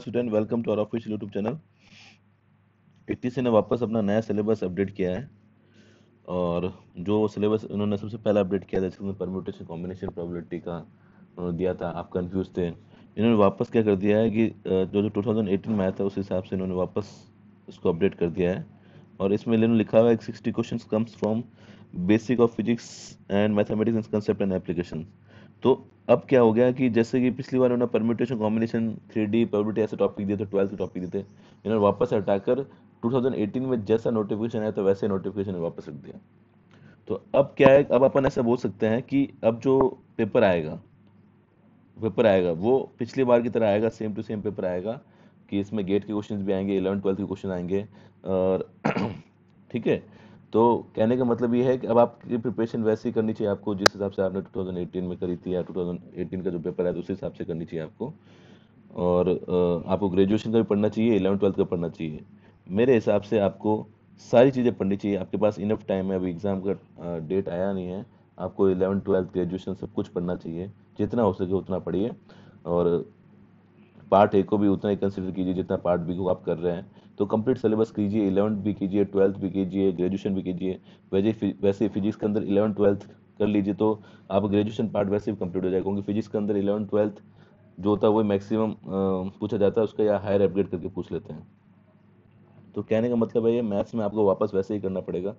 नमस्कार student welcome to our official YouTube channel इकतीस ने वापस अपना नया सिलेबस अपडेट किया है और जो सिलेबस उन्होंने सबसे पहला अपडेट किया था जिसमें परम्यूटेशन कॉम्बिनेशन प्रॉबिलिटी का उन्होंने दिया था आप कंफ्यूज थे इन्होंने वापस क्या कर दिया है कि जो जो टू में आया था उस हिसाब से इन्होंने वापस उसको अपडेट कर दिया है और इसमें इन्होंने लिखा हुआ है sixty question comes from basic of physics and mathematics concept and application तो अब क्या हो गया कि जैसे कि पिछली बार उन्होंने permutation combination three D probability ऐसे टॉपिक दिए थे ट्वेल्थ के टॉपिक दिए थे इन्होंने वापस हटाकर 2018 में जैसा नोटिफिकेशन आया तो वैसे नोटिफिकेशन वापस रख दिया तो अब क्या है अब अपन ऐसा बोल सकते हैं कि अब जो पेपर आएगा पेपर आएगा वो पिछली बार की तरह आएगा सेम टू सेम पेपर आएगा कि इसमें गेट के क्वेश्चन भी आएंगे इलेवन ट्वेल्थ के क्वेश्चन आएंगे और ठीक है तो कहने का मतलब ये है कि अब आपकी प्रिपरेशन वैसे ही करनी चाहिए आपको जिस हिसाब से आपने 2018 में करी थी या 2018 का जो पेपर है उसी हिसाब से करनी चाहिए आपको और आपको ग्रेजुएशन का भी पढ़ना चाहिए इलेवन ट्वेल्थ का पढ़ना चाहिए मेरे हिसाब से आपको सारी चीज़ें पढ़नी चाहिए आपके पास इनफ टाइम है अभी एग्ज़ाम का डेट आया नहीं है आपको इलेवन ट्वेल्थ ग्रेजुएशन सब कुछ पढ़ना चाहिए जितना हो सके उतना पढ़िए और पार्ट ए को भी उतना ही कंसिडर कीजिए जितना पार्ट बी को आप कर रहे हैं तो कंप्लीट सिलेबस कीजिए इलेवंथ भी कीजिए ट्वेल्थ भी कीजिए ग्रेजुएशन भी कीजिए वैसे वैसे फिजिक्स के अंदर इलेवन ट्वेल्थ कर लीजिए तो आप ग्रेजुएशन पार्ट वैसे भी कंप्लीट हो जाएगा क्योंकि फिजिक्स के अंदर इलेवन ट्वेल्थ जो होता है वो मैक्सिमम पूछा जाता है उसका या हायर अपग्रेड करके पूछ लेते हैं तो कहने का मतलब है ये मैथ्स में आपको वापस वैसे ही करना पड़ेगा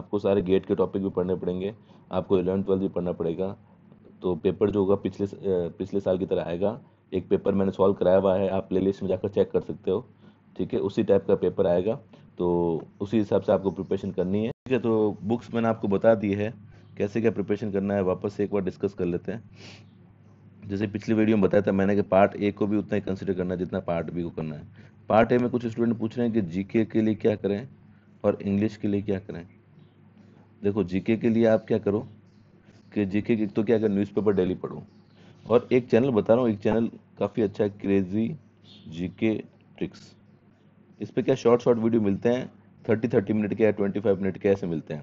आपको सारे गेट के टॉपिक भी पढ़ने पड़ेंगे आपको इलेवन ट्वेल्थ भी पढ़ना पड़ेगा तो पेपर जो होगा पिछले पिछले साल की तरह आएगा एक पेपर मैंने सॉल्व कराया हुआ है आप प्ले लिस्ट में जाकर चेक कर सकते हो ठीक है उसी टाइप का पेपर आएगा तो उसी हिसाब से आपको प्रिपरेशन करनी है ठीक है तो बुक्स मैंने आपको बता दी है कैसे क्या प्रिपरेशन करना है वापस से एक बार डिस्कस कर लेते हैं जैसे पिछली वीडियो में बताया था मैंने कि पार्ट ए को भी उतना ही कंसिडर करना है जितना पार्ट बी को करना है पार्ट ए में कुछ स्टूडेंट पूछ रहे हैं कि जीके के लिए क्या करें और इंग्लिश के लिए क्या करें देखो जीके के लिए आप क्या करो कि जीके के तो क्या करें न्यूज़पेपर डेली पढ़ो और एक चैनल बता रहा हूँ एक चैनल काफ़ी अच्छा है क्रेजी जीके ट्रिक्स इस पर क्या शॉर्ट शॉर्ट वीडियो मिलते हैं थर्टी थर्टी मिनट के या ट्वेंटी फाइव मिनट के ऐसे मिलते हैं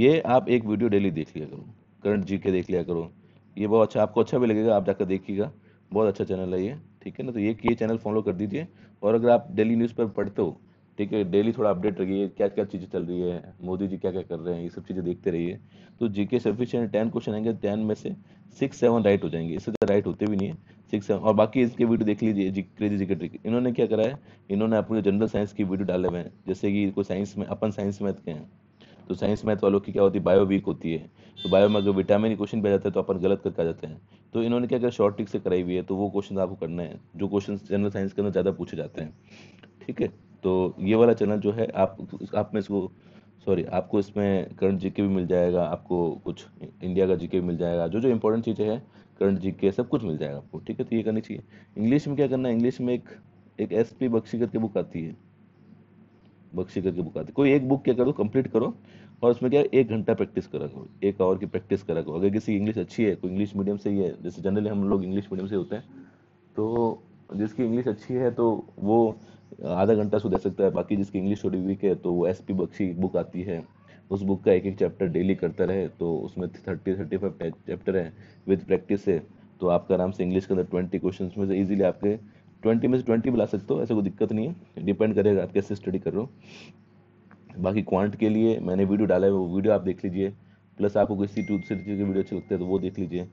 ये आप एक वीडियो डेली देख लिया करो करंट जी के देख लिया करो ये बहुत अच्छा आपको अच्छा भी लगेगा आप जाकर देखिएगा बहुत अच्छा चैनल है ये ठीक है ना तो ये ये चैनल फॉलो कर दीजिए और अगर आप डेली न्यूज़ पर पढ़ते हो ठीक है डेली थोड़ा अपडेट रहिए क्या क्या चीज़ें चल रही है मोदी जी क्या क्या कर रहे हैं ये सब चीज़ें देखते रहिए तो जी के सफिशियंट टेन क्वेश्चन आएंगे टेन में से सिक्स सेवन राइट हो जाएंगे इससे ज़्यादा राइट होते भी नहीं है सिक्स सेवन और बाकी इसके वीडियो देख लीजिए जी क्रेजी जिक्रेटरी ट्रिक इन्होंने क्या करा है इन्होंने अपने जनरल साइंस की वीडियो डाले हुए हैं जैसे कि कोई साइंस में अपन साइंस मैथ के हैं तो साइंस मैथ वालों की क्या होती है बायो वीक होती है तो बायो में अगर विटामिन क्वेश्चन भेजा जाता है तो अपन गलत करके आ जाते हैं तो इन्होंने क्या करा शॉर्ट ट्रिक से कराई हुई है तो वो क्वेश्चन आपको करना है जो क्वेश्चन जनरल साइंस के अंदर ज़्यादा पूछे जाते हैं ठीक है तो ये वाला चैनल जो है आप आप में इसको सॉरी आपको इसमें करंट जीके भी मिल जाएगा आपको कुछ इंडिया का जीके भी मिल जाएगा जो जो इंपॉर्टेंट चीज़ें हैं करंट जी के सब कुछ मिल जाएगा आपको ठीक है तो ये करनी चाहिए इंग्लिश में क्या करना है इंग्लिश में एक एक एस पी बख्शी करके बुक आती है बख्शी करके बुक आती है कोई एक बुक क्या करो कंप्लीट करो और उसमें क्या एक घंटा प्रैक्टिस करा करो एक आवर की प्रैक्टिस करा करो अगर किसी इंग्लिश अच्छी है कोई इंग्लिश मीडियम से ही है जैसे जनरली हम लोग इंग्लिश मीडियम से होते हैं तो जिसकी इंग्लिश अच्छी है तो वो आधा घंटा सो दे सकता है बाकी जिसकी इंग्लिश थोड़ी वीक है तो वो एस पी बख्शी बुक आती है उस बुक का एक एक चैप्टर डेली करता रहे तो उसमें थर्टी थर्टी फाइव चैप्टर हैं विद प्रैक्टिस से तो आपका आराम से इंग्लिश के अंदर ट्वेंटी क्वेश्चन में से ईजिली आपके ट्वेंटी में से ट्वेंटी भी ला सकते हो ऐसा कोई दिक्कत नहीं है डिपेंड करेगा आप कैसे स्टडी कर रहे हो बाकी क्वांट के लिए मैंने वीडियो डाला है वो वीडियो आप देख लीजिए प्लस आपको किसी दूसरी चीज़ की वीडियो अच्छी लगते है तो वो देख लीजिए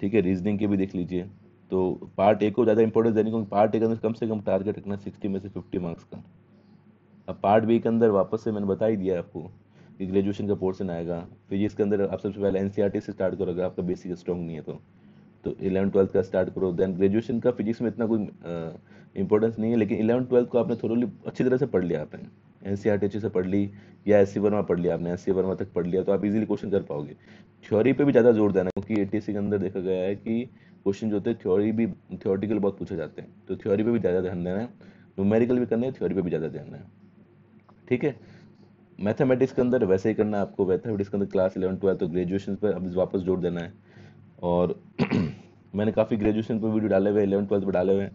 ठीक है रीजनिंग के भी देख लीजिए तो पार्ट ए को ज़्यादा इंपॉर्टेंस देने क्योंकि पार्ट ए के अंदर कम से कम टारगेट रखना सिक्सटी में से फिफ्टी मार्क्स का अब पार्ट बी के अंदर वापस से मैंने बता ही दिया आपको कि ग्रेजुएशन का पोर्सन आएगा फिर तो ये इसके अंदर आप सबसे पहले एन e से स्टार्ट करो अगर आपका बेसिक स्ट्रॉन्ग नहीं है तो तो इलेवन ट्वेल्थ का स्टार्ट करो देन ग्रेजुएशन का फिजिक्स में इतना कोई इंपॉर्टेंस नहीं है लेकिन इलेवन ट्वेल्थ को आपने थोड़ी अच्छी तरह से पढ़ लिया आपने एन सी आर टी से पढ़ ली या एस सी वर्मा पढ़ लिया आपने एस सी वर्मा तक पढ़ लिया तो आप इजीली क्वेश्चन कर पाओगे थ्योरी पे भी ज़्यादा जोर देना क्योंकि ए टी सी के अंदर देखा गया है कि क्वेश्चन जो होते हैं थ्योरी भी थ्योरेटिकल बहुत पूछे जाते हैं तो थ्योरी पे भी ज़्यादा ध्यान देना है न्यूमेरिकल भी करना है थ्योरी पे भी ज़्यादा ध्यान देना है ठीक है मैथमेटिक्स के अंदर वैसे ही करना है आपको मैथमेटिक्स के अंदर क्लास इलेवन ट्वेल्थ तो ग्रेजुएशन पर अब वापस जोड़ देना है और मैंने काफ़ी ग्रेजुएशन पर वीडियो डाले हुए इलेवन ट्वेल्थ पर डाले हुए हैं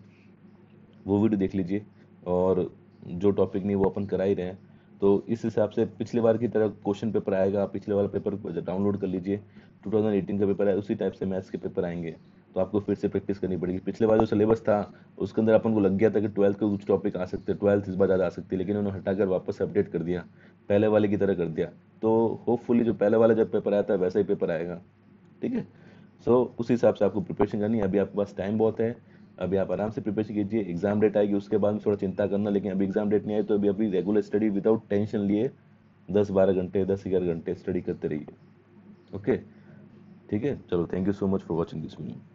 वो वीडियो देख लीजिए और जो टॉपिक नहीं वो अपन करा ही रहे हैं तो इस हिसाब से पिछले बार की तरह क्वेश्चन पेपर आएगा पिछले वाला पेपर डाउनलोड कर लीजिए 2018 का पेपर है उसी टाइप से मैथ्स के पेपर आएंगे तो आपको फिर से प्रैक्टिस करनी पड़ेगी पिछले बार जो सिलेबस था उसके अंदर अपन को लग गया था कि ट्वेल्थ के कुछ टॉपिक आ सकते हैं ट्वेल्थ इस बार ज़्यादा आ सकती है लेकिन उन्होंने हटाकर वापस अपडेट कर दिया पहले वाले की तरह कर दिया तो होपफुली जो पहले वाला जब पेपर आया था वैसा ही पेपर आएगा ठीक है सो उस हिसाब से आपको प्रिपरेशन करनी है अभी आपके पास टाइम बहुत है अभी आप आराम से प्रिपरेशन कीजिए एग्जाम डेट आएगी उसके बाद में थोड़ा चिंता करना लेकिन अभी एग्जाम डेट नहीं आई तो अभी अभी रेगुलर स्टडी विदाउट टेंशन लिए दस बारह घंटे दस ग्यारह घंटे स्टडी करते रहिए ओके ठीक है चलो thank you so much for watching this video